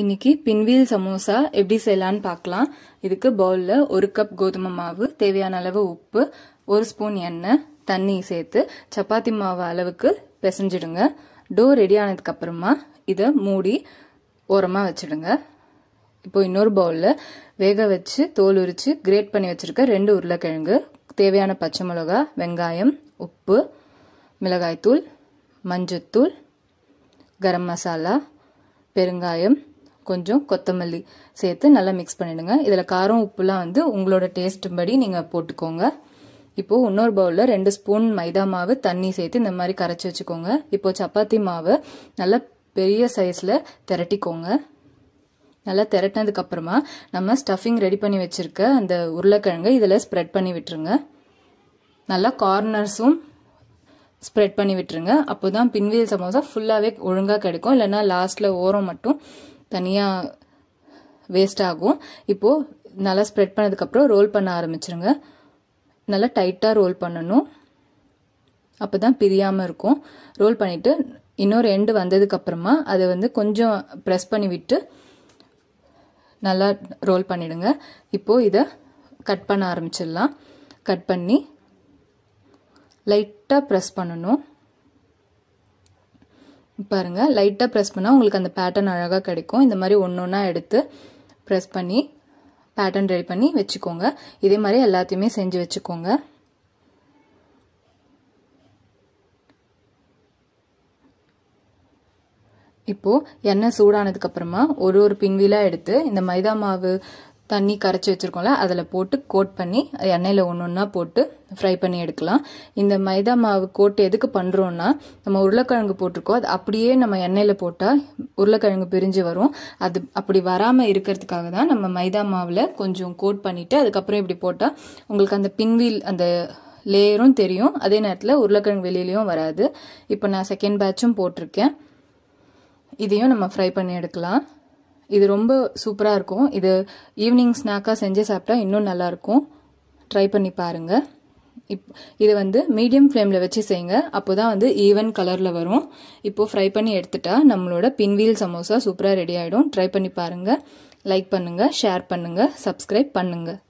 இன்னைக்கு பின்வீல் சமோசா எப்படி செய்யலான்னு பார்க்கலாம் இதுக்கு பவுலில் ஒரு கப் கோதுமை மாவு தேவையான அளவு உப்பு ஒரு ஸ்பூன் எண்ணெய் தண்ணி சேர்த்து சப்பாத்தி மாவு அளவுக்கு பிசைஞ்சிடுங்க டோ ரெடி ஆனதுக்கப்புறமா இதை மூடி ஓரமாக வச்சுடுங்க இப்போ இன்னொரு பவுலில் வேக வச்சு தோல் உரித்து கிரேட் பண்ணி வச்சுருக்க ரெண்டு உருளைக்கிழங்கு தேவையான பச்சை மிளகா வெங்காயம் உப்பு மிளகாய்த்தூள் மஞ்சத்தூள் கரம் மசாலா பெருங்காயம் கொஞ்சம் கொத்தமல்லி சேர்த்து நல்லா மிக்ஸ் பண்ணிடுங்க இதில் காரம் உப்புலாம் வந்து உங்களோட டேஸ்ட் படி நீங்கள் போட்டுக்கோங்க இப்போது இன்னொரு பவுலில் ரெண்டு ஸ்பூன் மைதா மாவு தண்ணி சேர்த்து இந்த மாதிரி கரைச்சி வச்சுக்கோங்க இப்போ சப்பாத்தி மாவு நல்லா பெரிய சைஸில் திரட்டிக்கோங்க நல்லா திரட்டினதுக்கப்புறமா நம்ம ஸ்டஃபிங் ரெடி பண்ணி வச்சுருக்க அந்த உருளைக்கிழங்கு இதில் ஸ்ப்ரெட் பண்ணி விட்டுருங்க நல்லா கார்னர்ஸும் ஸ்ப்ரெட் பண்ணி விட்டுருங்க அப்போ தான் பின்வீல் சமோசா ஃபுல்லாகவே ஒழுங்காக கிடைக்கும் இல்லைன்னா லாஸ்ட்டில் ஓரம் மட்டும் தனியாக வேஸ்ட் ஆகும் இப்போது நல்லா ஸ்ப்ரெட் பண்ணதுக்கப்புறம் ரோல் பண்ண ஆரம்பிச்சிருங்க நல்லா டைட்டாக ரோல் பண்ணணும் அப்போ தான் பிரியாமல் இருக்கும் ரோல் பண்ணிவிட்டு இன்னொரு எண்டு வந்ததுக்கப்புறமா அதை வந்து கொஞ்சம் ப்ரெஸ் பண்ணி விட்டு நல்லா ரோல் பண்ணிவிடுங்க இப்போது இதை கட் பண்ண ஆரம்பிச்சிடலாம் கட் பண்ணி லைட்டாக ப்ரெஸ் பண்ணணும் பாருங்கள் லைட்டாக ப்ரெஸ் பண்ணால் உங்களுக்கு அந்த பேட்டர்ன் அழகாக கிடைக்கும் இந்த மாதிரி ஒன்று ஒன்றா எடுத்து ப்ரெஸ் பண்ணி பேட்டர்ன் ரெடி பண்ணி வச்சுக்கோங்க இதே மாதிரி எல்லாத்தையுமே செஞ்சு வச்சுக்கோங்க இப்போது எண்ணெய் சூடானதுக்கப்புறமா ஒரு ஒரு பின்வீலாக எடுத்து இந்த மைதா மாவு தண்ணி கரைச்சி வச்சுருக்கோம்ல அதில் போட்டு கோட் பண்ணி எண்ணெயில் ஒன்று ஒன்றா போட்டு ஃப்ரை பண்ணி எடுக்கலாம் இந்த மைதா மாவு கோட் எதுக்கு பண்ணுறோன்னா நம்ம உருளைக்கிழங்கு போட்டிருக்கோம் அது அப்படியே நம்ம எண்ணெயில் போட்டால் உருளைக்கிழங்கு பிரிஞ்சு வரும் அது அப்படி வராமல் இருக்கிறதுக்காக தான் நம்ம மைதா மாவில் கொஞ்சம் கோட் பண்ணிவிட்டு அதுக்கப்புறம் இப்படி போட்டால் உங்களுக்கு அந்த பின்வீல் அந்த லேயரும் தெரியும் அதே நேரத்தில் உருளைக்கிழங்கு வெளியிலையும் வராது இப்போ நான் செகண்ட் பேட்சும் போட்டிருக்கேன் இதையும் நம்ம ஃப்ரை பண்ணி எடுக்கலாம் இது ரொம்ப சூப்பராக இருக்கும் இது ஈவினிங் ஸ்நாக்காக செஞ்சு சாப்பிட்டா இன்னும் நல்லாயிருக்கும் ட்ரை பண்ணி பாருங்கள் இப் இதை வந்து மீடியம் ஃப்ளேமில் வச்சு செய்யுங்க அப்போ தான் வந்து ஈவன் கலரில் வரும் இப்போது ஃப்ரை பண்ணி எடுத்துகிட்டா நம்மளோட பின்வீல் சமோசா சூப்பராக ரெடி ஆகிடும் ட்ரை பண்ணி பாருங்கள் லைக் பண்ணுங்கள் ஷேர் பண்ணுங்கள் சப்ஸ்கிரைப் பண்ணுங்கள்